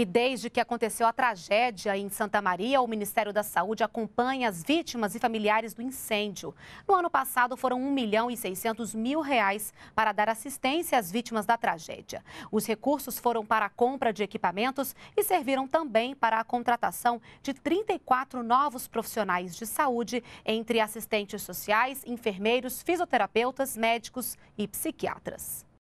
E desde que aconteceu a tragédia em Santa Maria, o Ministério da Saúde acompanha as vítimas e familiares do incêndio. No ano passado, foram 1 milhão e 600 mil reais para dar assistência às vítimas da tragédia. Os recursos foram para a compra de equipamentos e serviram também para a contratação de 34 novos profissionais de saúde, entre assistentes sociais, enfermeiros, fisioterapeutas, médicos e psiquiatras.